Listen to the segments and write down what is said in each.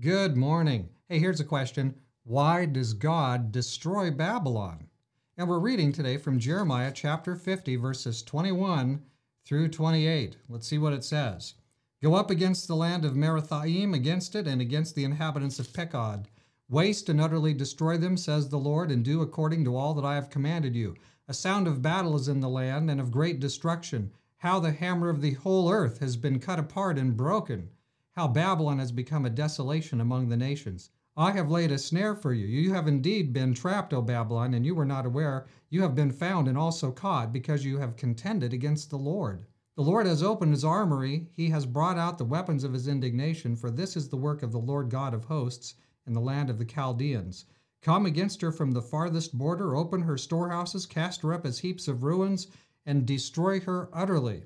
Good morning. Hey, here's a question Why does God destroy Babylon? And we're reading today from Jeremiah chapter 50, verses 21 through 28. Let's see what it says. Go up against the land of Marathaim, against it, and against the inhabitants of Pekod. Waste and utterly destroy them, says the Lord, and do according to all that I have commanded you. A sound of battle is in the land, and of great destruction. How the hammer of the whole earth has been cut apart and broken how Babylon has become a desolation among the nations. I have laid a snare for you. You have indeed been trapped, O Babylon, and you were not aware. You have been found and also caught because you have contended against the Lord. The Lord has opened his armory, he has brought out the weapons of his indignation, for this is the work of the Lord God of hosts in the land of the Chaldeans. Come against her from the farthest border, open her storehouses, cast her up as heaps of ruins, and destroy her utterly.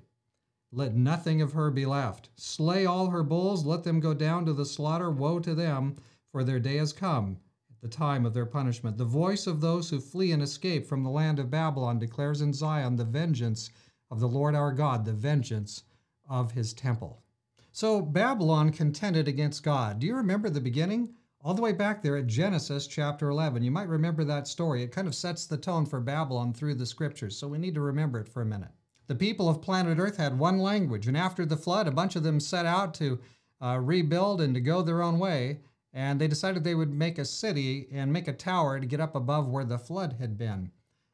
Let nothing of her be left. Slay all her bulls, let them go down to the slaughter. Woe to them, for their day has come, at the time of their punishment. The voice of those who flee and escape from the land of Babylon declares in Zion the vengeance of the Lord our God, the vengeance of his temple. So Babylon contended against God. Do you remember the beginning? All the way back there at Genesis chapter 11. You might remember that story. It kind of sets the tone for Babylon through the scriptures, so we need to remember it for a minute. The people of planet Earth had one language, and after the flood, a bunch of them set out to uh, rebuild and to go their own way, and they decided they would make a city and make a tower to get up above where the flood had been.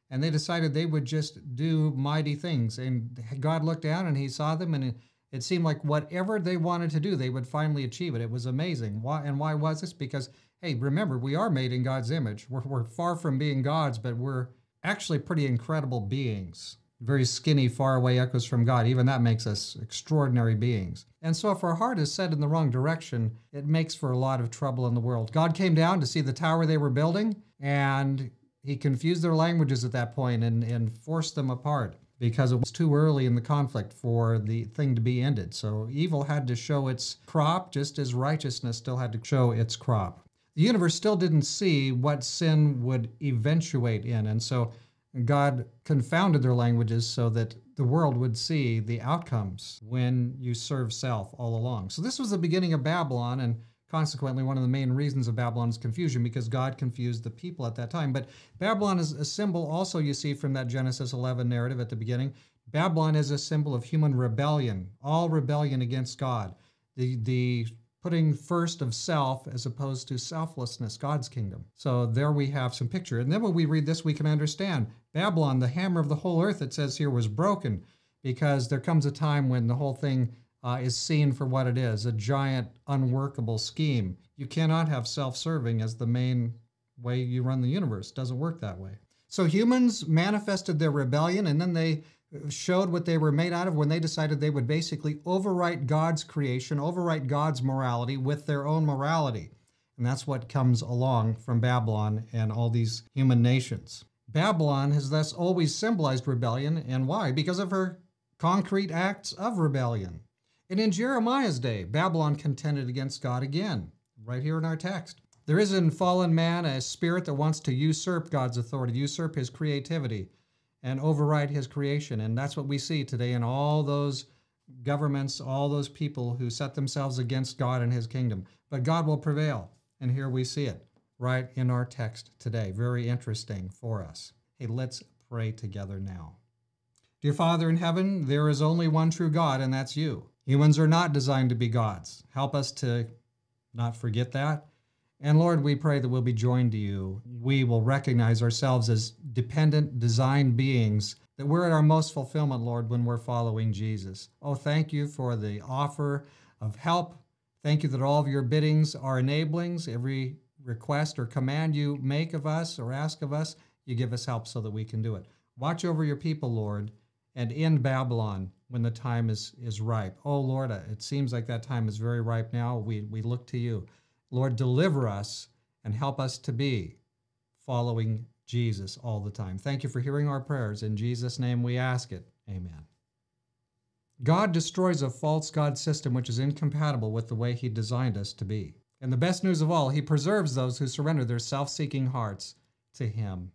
And they decided they would just do mighty things. And God looked down and he saw them, and it seemed like whatever they wanted to do, they would finally achieve it. It was amazing. Why and why was this? Because hey, remember, we are made in God's image. We're, we're far from being gods, but we're actually pretty incredible beings very skinny, faraway echoes from God. Even that makes us extraordinary beings. And so, if our heart is set in the wrong direction, it makes for a lot of trouble in the world. God came down to see the tower they were building, and he confused their languages at that point and, and forced them apart because it was too early in the conflict for the thing to be ended. So, evil had to show its crop just as righteousness still had to show its crop. The universe still didn't see what sin would eventuate in. And so, God confounded their languages so that the world would see the outcomes when you serve self all along. So this was the beginning of Babylon and consequently one of the main reasons of Babylon's confusion because God confused the people at that time. But Babylon is a symbol also you see from that Genesis 11 narrative at the beginning. Babylon is a symbol of human rebellion, all rebellion against God. The the putting first of self as opposed to selflessness, God's kingdom. So there we have some picture. And then when we read this, we can understand Babylon, the hammer of the whole earth, it says here, was broken because there comes a time when the whole thing uh, is seen for what it is a giant, unworkable scheme. You cannot have self serving as the main way you run the universe. It doesn't work that way. So humans manifested their rebellion and then they showed what they were made out of when they decided they would basically overwrite God's creation, overwrite God's morality with their own morality. And that's what comes along from Babylon and all these human nations. Babylon has thus always symbolized rebellion, and why? Because of her concrete acts of rebellion. And in Jeremiah's day, Babylon contended against God again, right here in our text. There is in fallen man a spirit that wants to usurp God's authority, usurp his creativity, and override his creation. And that's what we see today in all those governments, all those people who set themselves against God and his kingdom. But God will prevail. And here we see it right in our text today. Very interesting for us. Hey, let's pray together now. Dear Father in heaven, there is only one true God, and that's you. Humans are not designed to be gods. Help us to not forget that and Lord, we pray that we'll be joined to you. We will recognize ourselves as dependent, designed beings, that we're at our most fulfillment, Lord, when we're following Jesus. Oh, thank you for the offer of help. Thank you that all of your biddings are enablings. Every request or command you make of us or ask of us, you give us help so that we can do it. Watch over your people, Lord, and end Babylon when the time is, is ripe. Oh, Lord, it seems like that time is very ripe now. We, we look to you. Lord, deliver us and help us to be following Jesus all the time. Thank you for hearing our prayers. In Jesus' name we ask it. Amen. God destroys a false God system which is incompatible with the way He designed us to be. And the best news of all, He preserves those who surrender their self seeking hearts to Him.